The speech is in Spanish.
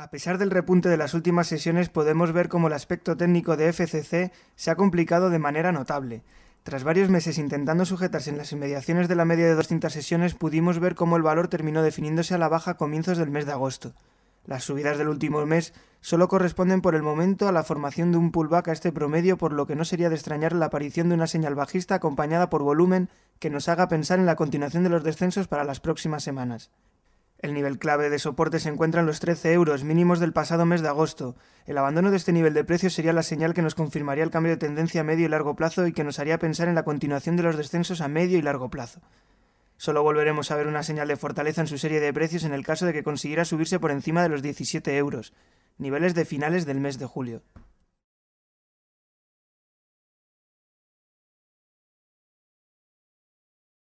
A pesar del repunte de las últimas sesiones podemos ver cómo el aspecto técnico de FCC se ha complicado de manera notable. Tras varios meses intentando sujetarse en las inmediaciones de la media de 200 sesiones pudimos ver cómo el valor terminó definiéndose a la baja a comienzos del mes de agosto. Las subidas del último mes solo corresponden por el momento a la formación de un pullback a este promedio, por lo que no sería de extrañar la aparición de una señal bajista acompañada por volumen que nos haga pensar en la continuación de los descensos para las próximas semanas. El nivel clave de soporte se encuentra en los 13 euros mínimos del pasado mes de agosto. El abandono de este nivel de precio sería la señal que nos confirmaría el cambio de tendencia a medio y largo plazo y que nos haría pensar en la continuación de los descensos a medio y largo plazo. Solo volveremos a ver una señal de fortaleza en su serie de precios en el caso de que consiguiera subirse por encima de los 17 euros, niveles de finales del mes de julio.